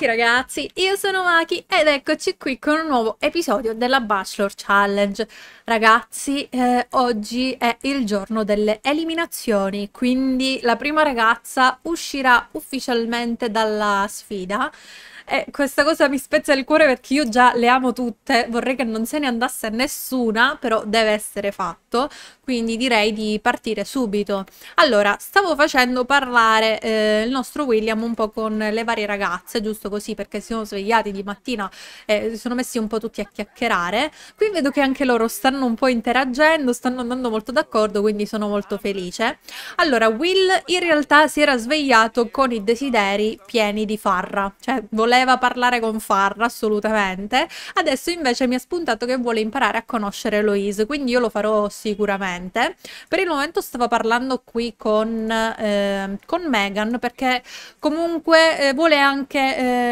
Sacchi ragazzi, io sono Maki ed eccoci qui con un nuovo episodio della Bachelor Challenge. Ragazzi, eh, oggi è il giorno delle eliminazioni, quindi la prima ragazza uscirà ufficialmente dalla sfida. E eh, questa cosa mi spezza il cuore perché io già le amo tutte, vorrei che non se ne andasse nessuna, però deve essere fatto, quindi direi di partire subito. Allora, stavo facendo parlare eh, il nostro William un po' con le varie ragazze, giusto così, perché si sono svegliati di mattina e eh, si sono messi un po' tutti a chiacchierare. Qui vedo che anche loro stanno un po' interagendo, stanno andando molto d'accordo, quindi sono molto felice. Allora, Will in realtà si era svegliato con i desideri pieni di farra, cioè voleva voleva parlare con Farra assolutamente. Adesso invece mi ha spuntato che vuole imparare a conoscere Eloise, quindi io lo farò sicuramente. Per il momento stavo parlando qui con, eh, con Megan perché comunque eh, vuole anche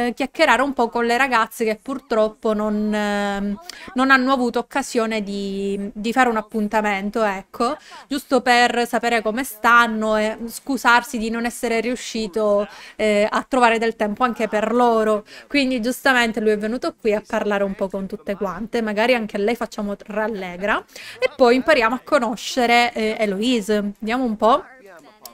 eh, chiacchierare un po' con le ragazze che purtroppo non, ehm, non hanno avuto occasione di, di, fare un appuntamento, ecco, giusto per sapere come stanno e scusarsi di non essere riuscito eh, a trovare del tempo anche per loro. Quindi giustamente lui è venuto qui a parlare un po' con tutte quante, magari anche a lei facciamo rallegra e poi impariamo a conoscere eh, Eloise. Vediamo un po'.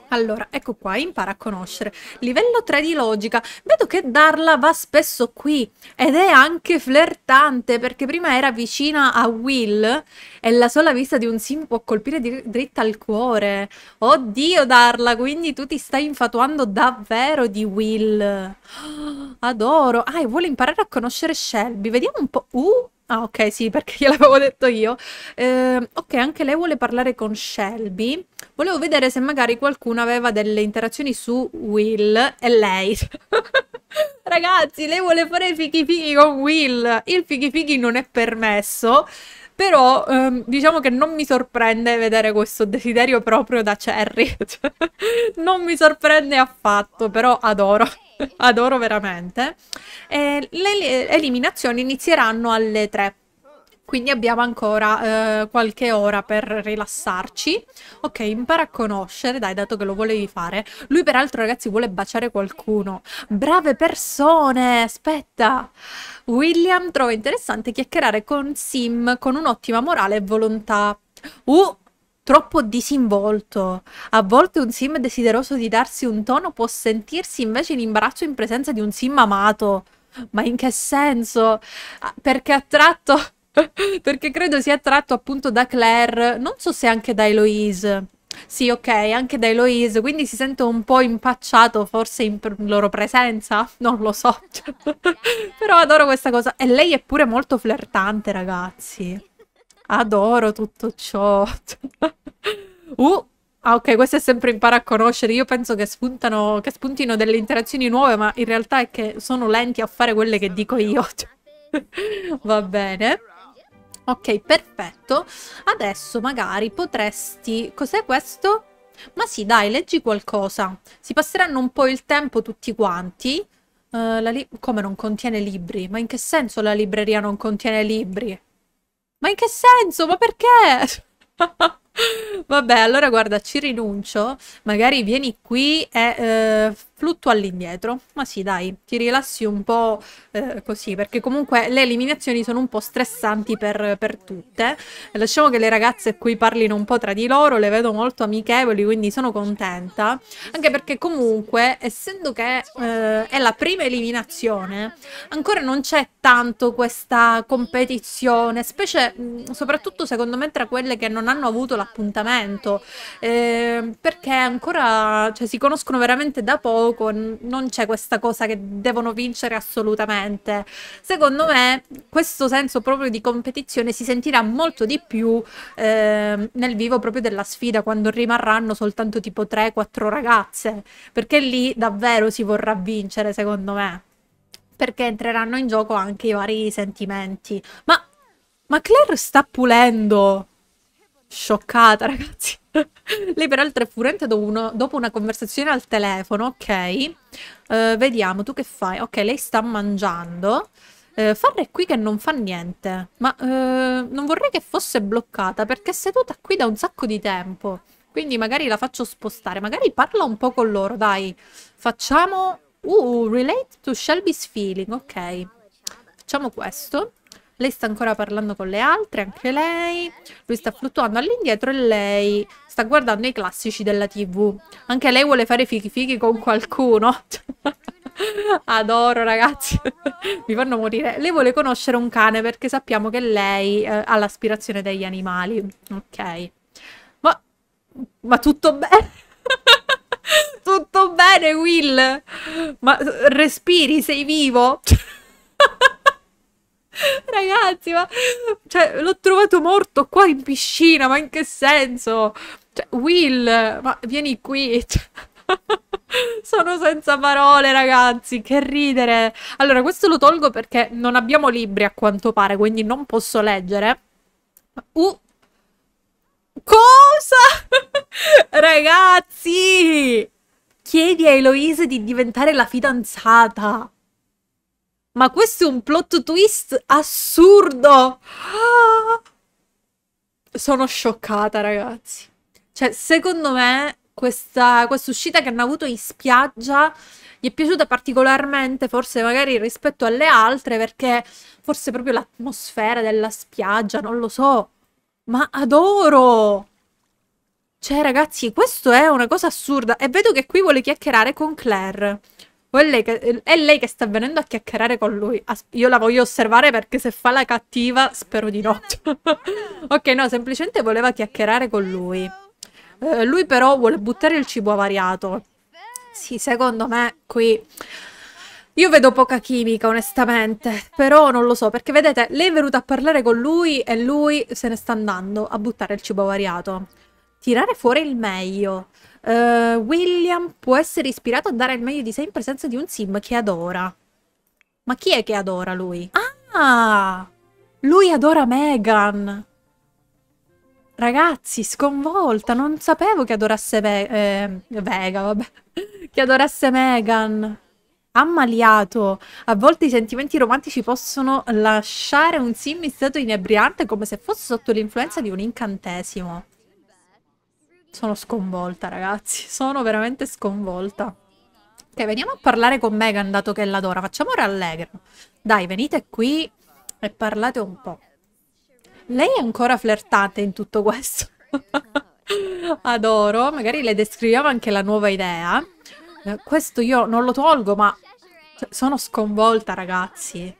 Allora, ecco qua, impara a conoscere. Livello 3 di logica. Vedo che Darla va spesso qui ed è anche flirtante perché prima era vicina a Will e la sola vista di un sim può colpire dritta al cuore. Oddio Darla, quindi tu ti stai infatuando davvero di Will. adoro. Ah, e vuole imparare a conoscere Shelby. Vediamo un po'. Uh, Ah, ok, sì, perché gliel'avevo detto io. Eh, ok, anche lei vuole parlare con Shelby. Volevo vedere se magari qualcuno aveva delle interazioni su Will e lei. Ragazzi, lei vuole fare i fichi fichi con Will. Il fichi fichi non è permesso. Però ehm, diciamo che non mi sorprende vedere questo desiderio proprio da Cherry. Cioè, non mi sorprende affatto, però adoro. adoro veramente. E le eliminazioni inizieranno alle 3 quindi abbiamo ancora eh, qualche ora per rilassarci. Ok, impara a conoscere, dai, dato che lo volevi fare. Lui peraltro, ragazzi, vuole baciare qualcuno. Brave persone, aspetta. William trova interessante chiacchierare con Sim con un'ottima morale e volontà. Uh, troppo disinvolto. A volte un sim desideroso di darsi un tono può sentirsi invece in imbarazzo in presenza di un sim amato. Ma in che senso? Ah, perché a tratto Perché credo sia tratto appunto da Claire, non so se anche da Eloise. Sì, ok, anche da Eloise, quindi si sente un po' impacciato forse in loro presenza, non lo so. Però adoro questa cosa. E lei è pure molto flirtante, ragazzi. Adoro tutto ciò. uh, ah ok, questo è sempre impara a conoscere. Io penso che, spuntano, che spuntino delle interazioni nuove, ma in realtà è che sono lenti a fare quelle che dico io. Va bene. Ok, perfetto. Adesso magari potresti... Cos'è questo? Ma sì, dai, leggi qualcosa. Si passeranno un po' il tempo tutti quanti. Uh, li... Come non contiene libri? Ma in che senso la libreria non contiene libri? Ma in che senso? Ma perché? Vabbè, allora guarda, ci rinuncio. Magari vieni qui e... Uh flutto all'indietro, ma sì dai, ti rilassi un po' eh, così, perché comunque le eliminazioni sono un po' stressanti per, per tutte. Eh, lasciamo che le ragazze qui parlino un po' tra di loro, le vedo molto amichevoli, quindi sono contenta, anche perché comunque, essendo che eh, è la prima eliminazione, ancora non c'è tanto questa competizione, specie mm, soprattutto secondo me tra quelle che non hanno avuto l'appuntamento, eh, perché ancora cioè, si conoscono veramente da poco con... non c'è questa cosa che devono vincere assolutamente. Secondo me questo senso proprio di competizione si sentirà molto di più eh, nel vivo proprio della sfida, quando rimarranno soltanto tipo 3-4 ragazze, perché lì davvero si vorrà vincere secondo me. Perché entreranno in gioco anche i vari sentimenti. Ma ma Claire sta pulendo. Scioccata, ragazzi. Lei peraltro è furente dopo, uno, dopo, una conversazione al telefono, ok. Uh, vediamo, tu che fai? Ok, lei sta mangiando. Uh, Farra è qui che non fa niente, ma uh, non vorrei che fosse bloccata perché è seduta qui da un sacco di tempo. Quindi magari la faccio spostare, magari parla un po' con loro, dai. Facciamo... Uh, relate to Shelby's feeling, ok. Facciamo questo. Lei sta ancora parlando con le altre, anche lei. Lui sta fluttuando all'indietro e lei sta guardando i classici della tv. Anche lei vuole fare fichi fichi con qualcuno. Adoro ragazzi, mi fanno morire. Lei vuole conoscere un cane perché sappiamo che lei eh, ha l'aspirazione degli animali. Ok. Ma, ma tutto bene? tutto bene Will? Ma respiri, sei vivo? Ragazzi, ma cioè, l'ho trovato morto qua in piscina, ma in che senso? Cioè, Will, ma vieni qui. Sono senza parole, ragazzi. Che ridere. Allora, questo lo tolgo perché non abbiamo libri a quanto pare, quindi non posso leggere. Uh. Cosa? ragazzi! Chiedi a Eloise di diventare la fidanzata. Ma questo è un plot twist assurdo. Ah. Sono scioccata, ragazzi. Cioè, secondo me, questa, questa uscita che hanno avuto in spiaggia gli è piaciuta particolarmente, forse magari rispetto alle altre, perché forse proprio l'atmosfera della spiaggia, non lo so. Ma adoro! Cioè, ragazzi, questo è una cosa assurda. E vedo che qui vuole chiacchierare con Claire. O è lei che, è lei che sta venendo a chiacchierare con lui. As io la voglio osservare perché se fa la cattiva, spero di no. ok, no, semplicemente voleva chiacchierare con lui. Eh, lui però vuole buttare il cibo avariato. Sì, secondo me qui... Io vedo poca chimica, onestamente, però non lo so, perché vedete, lei è venuta a parlare con lui e lui se ne sta andando a buttare il cibo avariato. Tirare fuori il meglio. Uh, William può essere ispirato a dare il meglio di sé in presenza di un sim che adora. Ma chi è che adora lui? Ah! Lui adora Megan! Ragazzi, sconvolta, non sapevo che adorasse Ve eh, Vega, vabbè, che adorasse Megan. Ammaliato. A volte i sentimenti romantici possono lasciare un sim in stato inebriante come se fosse sotto l'influenza di un incantesimo. Sono sconvolta, ragazzi. Sono veramente sconvolta. Ok, veniamo a parlare con Megan, dato che l'adora. Facciamo rallegra. Dai, venite qui e parlate un po'. Lei è ancora flirtate in tutto questo. Adoro. Magari le descriviamo anche la nuova idea. Eh, questo io non lo tolgo, ma cioè, sono sconvolta, ragazzi.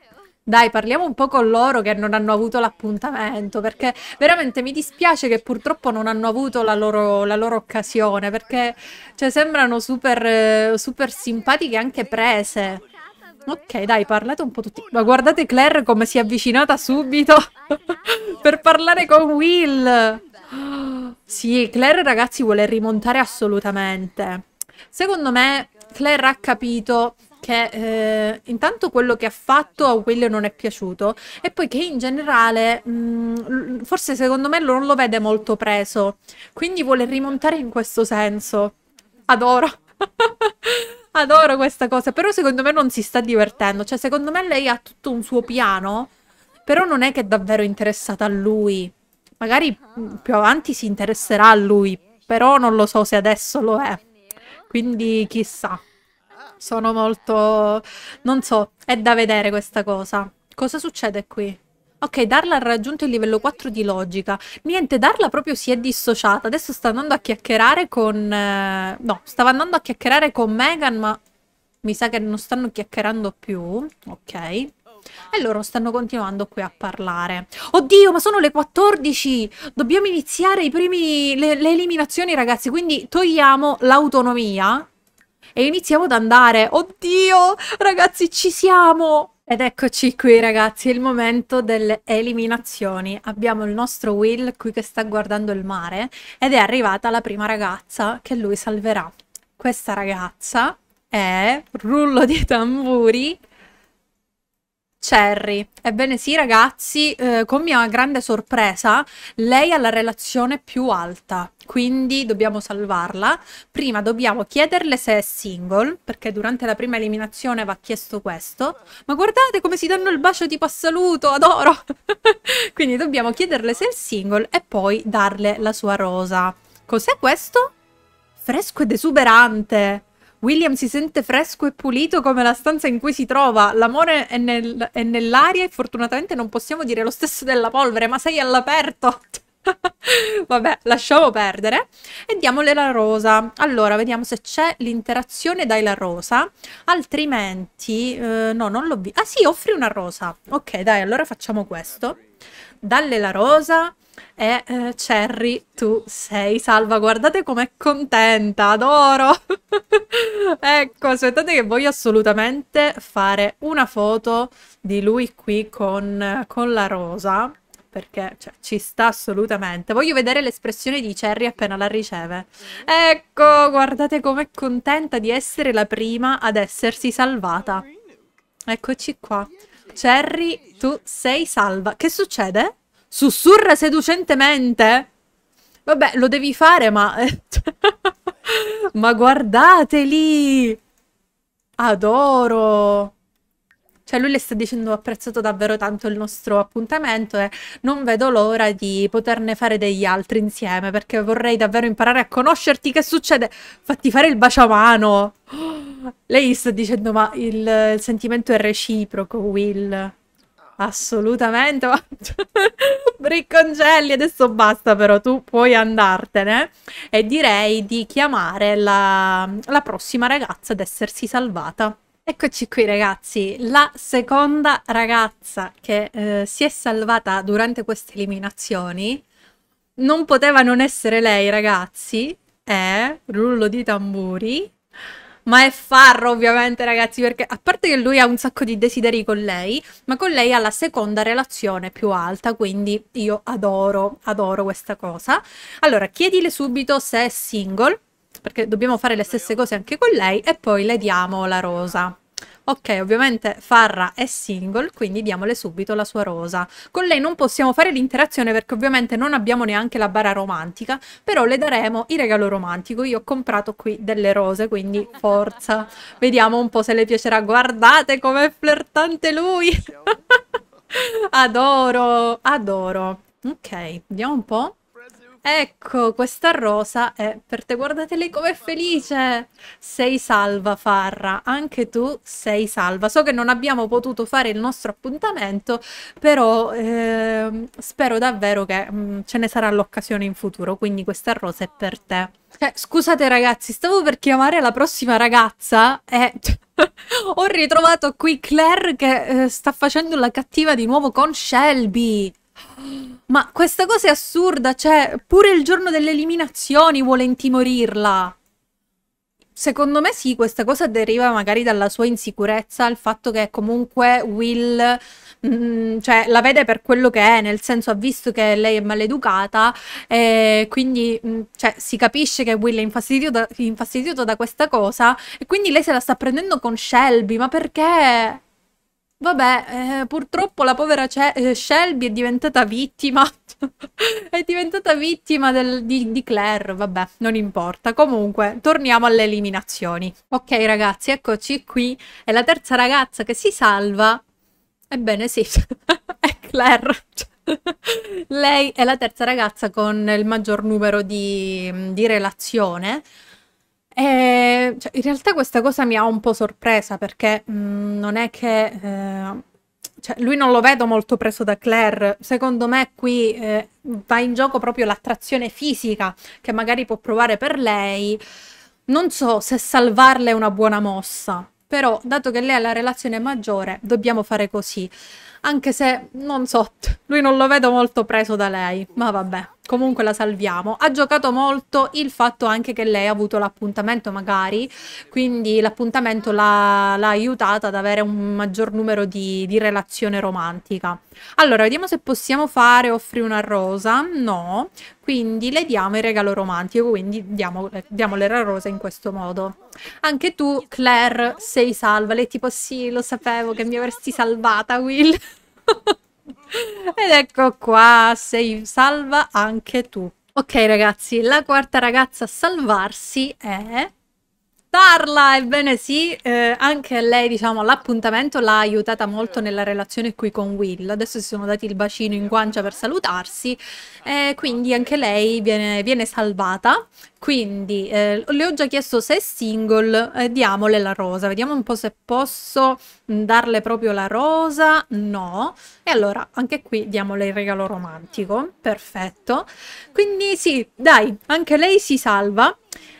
Dai, parliamo un po' con loro che non hanno avuto l'appuntamento, perché veramente mi dispiace che purtroppo non hanno avuto la loro, la loro occasione, perché cioè, sembrano super, eh, super simpatiche anche prese. Ok, dai, parlate un po' tutti. Ma guardate Claire come si è avvicinata subito per parlare con Will. Sì, Claire, ragazzi, vuole rimontare assolutamente. Secondo me, Claire ha capito che eh, intanto quello che ha fatto a Will non è piaciuto e poi che in generale mh, mm, forse secondo me non lo vede molto preso quindi vuole rimontare in questo senso adoro Adoro questa cosa, però secondo me non si sta divertendo, cioè secondo me lei ha tutto un suo piano, però non è che è davvero interessata a lui. Magari mm, più avanti si interesserà a lui, però non lo so se adesso lo è. Quindi chissà. Sono molto... non so, è da vedere questa cosa. Cosa succede qui? Ok, Darla ha raggiunto il livello 4 di logica. Niente, Darla proprio si è dissociata. Adesso sta andando a chiacchierare con... Eh, no, stava andando a chiacchierare con Megan, ma mi sa che non stanno chiacchierando più. Ok. E loro stanno continuando qui a parlare. Oddio, ma sono le 14! Dobbiamo iniziare primi, le, le, eliminazioni, ragazzi. Quindi togliamo l'autonomia e iniziamo ad andare. Oddio, ragazzi, ci siamo! Ed eccoci qui ragazzi, il momento delle eliminazioni. Abbiamo il nostro Will qui che sta guardando il mare ed è arrivata la prima ragazza che lui salverà. Questa ragazza è, rullo di tamburi, Cherry. Ebbene sì ragazzi, eh, con mia grande sorpresa, lei ha la relazione più alta, quindi dobbiamo salvarla. Prima dobbiamo chiederle se è single, perché durante la prima eliminazione va chiesto questo. Ma guardate come si danno il bacio tipo a saluto, adoro! quindi dobbiamo chiederle se è single e poi darle la sua rosa. Cos'è questo? Fresco ed esuberante! William si sente fresco e pulito come la stanza in cui si trova. L'amore è, nel, è nell'aria e fortunatamente non possiamo dire lo stesso della polvere, ma sei all'aperto. Vabbè, lasciamo perdere e diamole la rosa. Allora, vediamo se c'è l'interazione dai la rosa, altrimenti... Eh, no, non l'ho vista. Ah sì, offri una rosa. Ok, dai, allora facciamo questo dalle La Rosa e eh, Cherry tu sei salva guardate com'è contenta adoro ecco aspettate che voglio assolutamente fare una foto di lui qui con, con la rosa perché cioè, ci sta assolutamente. Voglio vedere l'espressione di Cherry appena la riceve. Ecco, guardate com'è contenta di essere la prima ad essersi salvata. Eccoci qua. Cherry, tu sei salva. Che succede? Sussurra seducentemente? Vabbè, lo devi fare, ma... ma guardateli! Adoro! Cioè lui le sta dicendo ho apprezzato davvero tanto il nostro appuntamento e non vedo l'ora di poterne fare degli altri insieme perché vorrei davvero imparare a conoscerti. Che succede? Fatti fare il baciamano! Oh! Lei sta dicendo, ma il, il sentimento è reciproco, Will. Assolutamente. Briccongelli, adesso basta però, tu puoi andartene. E direi di chiamare la, la prossima ragazza ad essersi salvata. Eccoci qui ragazzi, la seconda ragazza che eh, si è salvata durante queste eliminazioni non poteva non essere lei ragazzi, è, rullo di tamburi, ma è Farro ovviamente ragazzi, perché a parte che lui ha un sacco di desideri con lei, ma con lei ha la seconda relazione più alta, quindi io adoro, adoro questa cosa. Allora, chiedile subito se è single, perché dobbiamo fare le stesse cose anche con lei, e poi le diamo la rosa. Ok, ovviamente Farra è single, quindi diamole subito la sua rosa. Con lei non possiamo fare l'interazione perché ovviamente non abbiamo neanche la bara romantica, però le daremo il regalo romantico. Io ho comprato qui delle rose, quindi forza. Vediamo un po' se le piacerà. Guardate com'è flirtante lui! adoro, adoro. Ok, vediamo un po'. Ecco, questa rosa è per te. Guardate lei com'è felice. Sei salva, Farra. Anche tu sei salva. So che non abbiamo potuto fare il nostro appuntamento, però eh, spero davvero che mh, mm, ce ne sarà l'occasione in futuro. Quindi questa rosa è per te. Eh, scusate ragazzi, stavo per chiamare la prossima ragazza e... Ho ritrovato qui Claire che eh, sta facendo la cattiva di nuovo con Shelby. Ma questa cosa è assurda, cioè, pure il giorno delle eliminazioni vuole intimorirla. Secondo me sì, questa cosa deriva magari dalla sua insicurezza, il fatto che comunque Will, mh, mm, cioè, la vede per quello che è, nel senso ha visto che lei è maleducata e quindi, mh, mm, cioè, si capisce che Will è infastidito infastidito da questa cosa e quindi lei se la sta prendendo con Shelby, ma perché? Vabbè, eh, purtroppo la povera Ce eh, Shelby è diventata vittima. è diventata vittima del, di, di, Claire. Vabbè, non importa. Comunque, torniamo alle eliminazioni. Ok, ragazzi, eccoci qui. È la terza ragazza che si salva. Ebbene, sì, è Claire. Lei è la terza ragazza con il maggior numero di, di relazione e, eh, cioè, in realtà questa cosa mi ha un po' sorpresa perché mh, mm, non è che... Eh, cioè, lui non lo vedo molto preso da Claire, secondo me qui eh, va in gioco proprio l'attrazione fisica che magari può provare per lei. Non so se salvarle è una buona mossa, però dato che lei ha la relazione maggiore dobbiamo fare così, anche se non so, lui non lo vedo molto preso da lei, ma vabbè comunque la salviamo. Ha giocato molto il fatto anche che lei ha avuto l'appuntamento magari, quindi l'appuntamento l'ha, aiutata ad avere un maggior numero di, di, relazione romantica. Allora, vediamo se possiamo fare offri una rosa. No, quindi le diamo il regalo romantico, quindi diamo, eh, diamole la rosa in questo modo. Anche tu, Claire, sei salva. Lei tipo sì, lo sapevo che mi avresti salvata, Will. Ed ecco qua, sei salva anche tu. Ok ragazzi, la quarta ragazza a salvarsi è Parla, ebbene sì, eh, anche lei diciamo l'appuntamento l'ha aiutata molto nella relazione qui con Will, adesso si sono dati il bacino in guancia per salutarsi, eh, quindi anche lei viene, viene salvata, quindi eh, le ho già chiesto se è single, eh, diamole la rosa, vediamo un po' se posso darle proprio la rosa, no, e allora anche qui diamole il regalo romantico, perfetto, quindi sì, dai, anche lei si salva,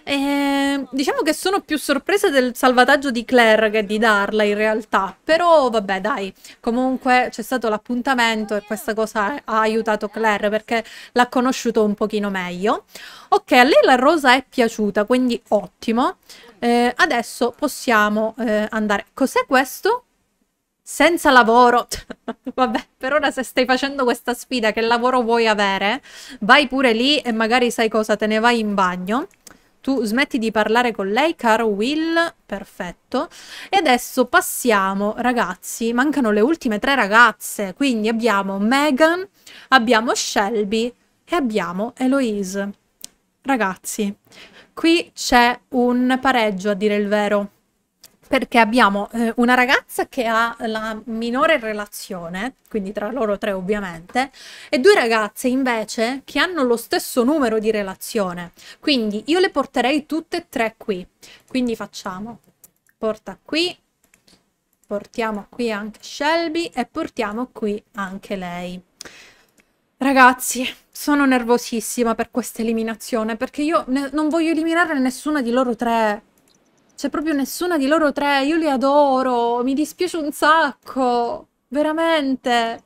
eh, diciamo che sono più sorpresa del salvataggio di Claire che di Darla in realtà, però vabbè dai, comunque c'è stato l'appuntamento e questa cosa ha aiutato Claire perché l'ha conosciuto un pochino meglio. Ok, a lei la rosa è piaciuta, quindi ottimo. Eh, adesso possiamo eh, andare. Cos'è questo? senza lavoro. Vabbè, per ora se stai facendo questa sfida, che lavoro vuoi avere? Vai pure lì e magari sai cosa, te ne vai in bagno tu smetti di parlare con lei, caro Will. Perfetto. E adesso passiamo, ragazzi. Mancano le ultime tre ragazze. Quindi abbiamo Megan, abbiamo Shelby e abbiamo Eloise. Ragazzi, qui c'è un pareggio a dire il vero perché abbiamo eh, una ragazza che ha la minore relazione, quindi tra loro tre ovviamente, e due ragazze invece che hanno lo stesso numero di relazione. Quindi io le porterei tutte e tre qui. Quindi facciamo porta qui, portiamo qui anche Shelby e portiamo qui anche lei. Ragazzi, sono nervosissima per questa eliminazione perché io non voglio eliminare nessuna di loro tre c'è proprio nessuna di loro tre, io li adoro, mi dispiace un sacco, veramente.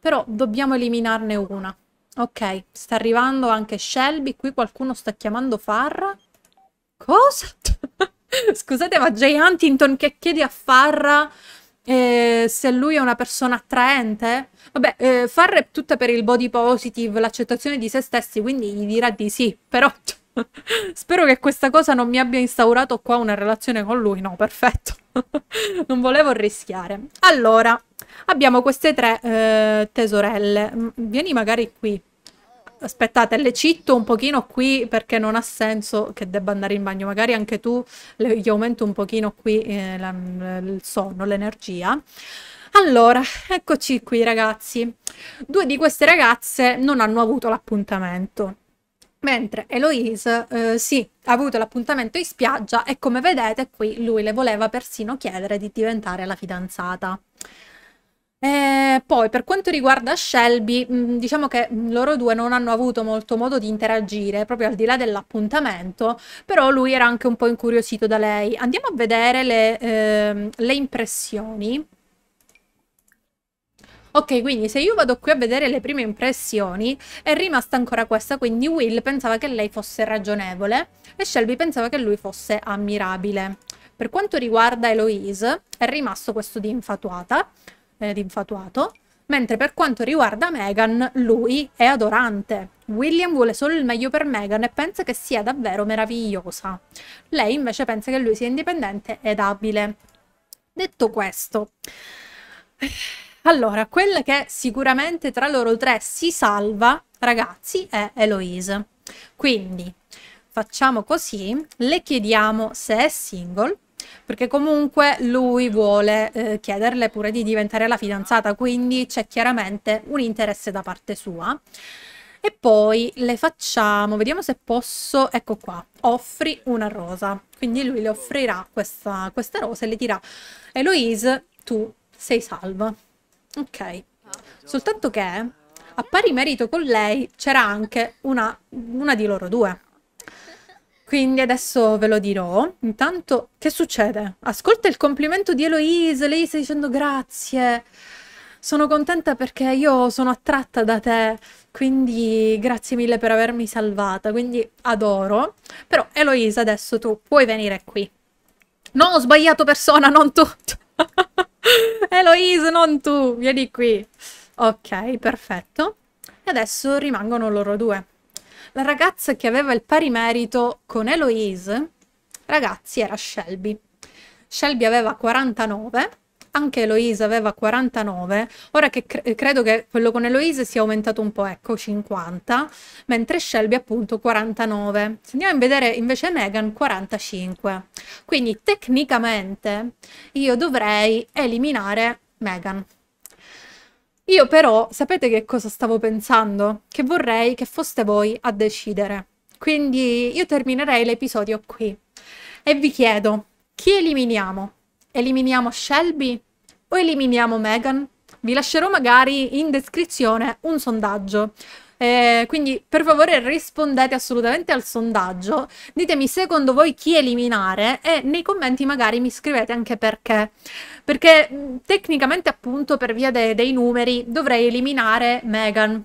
Però dobbiamo eliminarne una. Ok, sta arrivando anche Shelby, qui qualcuno sta chiamando Farra. Cosa? Scusate, ma Jay Huntington che chiede a Farra eh, se lui è una persona attraente? Vabbè, eh, Farra è tutta per il body positive, l'accettazione di se stessi, quindi gli dirà di sì, però... Spero che questa cosa non mi abbia instaurato qua una relazione con lui. No, perfetto. non volevo rischiare. Allora, abbiamo queste tre eh, tesorelle. Mm, vieni magari qui. Aspettate, le citto un pochino qui perché non ha senso che debba andare in bagno. Magari anche tu le, gli aumento un pochino qui eh, la, il sonno, l'energia. Allora, eccoci qui ragazzi. Due di queste ragazze non hanno avuto l'appuntamento mentre Eloise eh, sì, ha avuto l'appuntamento in spiaggia e come vedete qui lui le voleva persino chiedere di diventare la fidanzata. E poi per quanto riguarda Shelby, mm, diciamo che mm, loro due non hanno avuto molto modo di interagire, proprio al di là dell'appuntamento, però lui era anche un po' incuriosito da lei. Andiamo a vedere le, eh, le impressioni Ok, quindi se io vado qui a vedere le prime impressioni, è rimasta ancora questa, quindi Will pensava che lei fosse ragionevole e Shelby pensava che lui fosse ammirabile. Per quanto riguarda Eloise, è rimasto questo di infatuata, eh, di infatuato, mentre per quanto riguarda Meghan, lui è adorante. William vuole solo il meglio per Meghan e pensa che sia davvero meravigliosa. Lei invece pensa che lui sia indipendente ed abile. Detto questo, allora, quella che sicuramente tra loro tre si salva, ragazzi, è Eloise. Quindi facciamo così, le chiediamo se è single, perché comunque lui vuole eh, chiederle pure di diventare la fidanzata, quindi c'è chiaramente un interesse da parte sua. E poi le facciamo, vediamo se posso, ecco qua, offri una rosa. Quindi lui le offrirà questa, questa rosa e le dirà, Eloise, tu sei salva. Ok. Soltanto che a pari merito con lei c'era anche una, una di loro due. Quindi adesso ve lo dirò. Intanto, che succede? Ascolta il complimento di Eloise. Lei sta dicendo grazie. Sono contenta perché io sono attratta da te. Quindi grazie mille per avermi salvata. Quindi adoro. Però Eloise, adesso tu puoi venire qui. No, ho sbagliato persona, non tu. Eloise, non tu! Vieni qui! Ok, perfetto. E adesso rimangono loro due. La ragazza che aveva il pari merito con Eloise, ragazzi, era Shelby. Shelby aveva 49 anche Eloise aveva 49, ora che cre credo che quello con Eloise sia aumentato un po', ecco 50, mentre Shelby appunto 49. Se andiamo a vedere invece Megan 45. Quindi tecnicamente io dovrei eliminare Megan. Io però, sapete che cosa stavo pensando? Che vorrei che foste voi a decidere. Quindi io terminerei l'episodio qui e vi chiedo, chi eliminiamo? Eliminiamo Shelby o eliminiamo Megan? Vi lascerò magari in descrizione un sondaggio. Eh, quindi per favore rispondete assolutamente al sondaggio, ditemi secondo voi chi eliminare e nei commenti magari mi scrivete anche perché. Perché tecnicamente appunto per via de dei numeri dovrei eliminare Megan,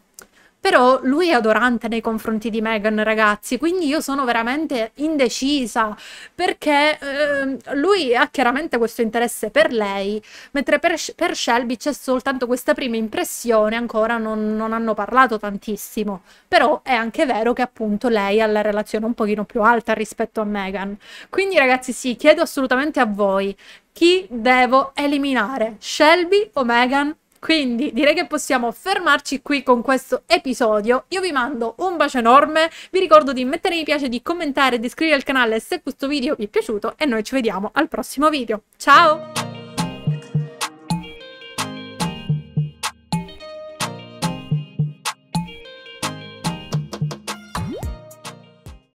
però lui è adorante nei confronti di Meghan, ragazzi, quindi io sono veramente indecisa perché eh, lui ha chiaramente questo interesse per lei, mentre per, per Shelby c'è soltanto questa prima impressione, ancora non, non hanno parlato tantissimo. Però è anche vero che appunto lei ha la relazione un pochino più alta rispetto a Meghan. Quindi ragazzi sì, chiedo assolutamente a voi chi devo eliminare, Shelby o Meghan quindi direi che possiamo fermarci qui con questo episodio. Io vi mando un bacio enorme, vi ricordo di mettere mi piace, di commentare, di iscrivervi al canale se questo video vi è piaciuto e noi ci vediamo al prossimo video. Ciao!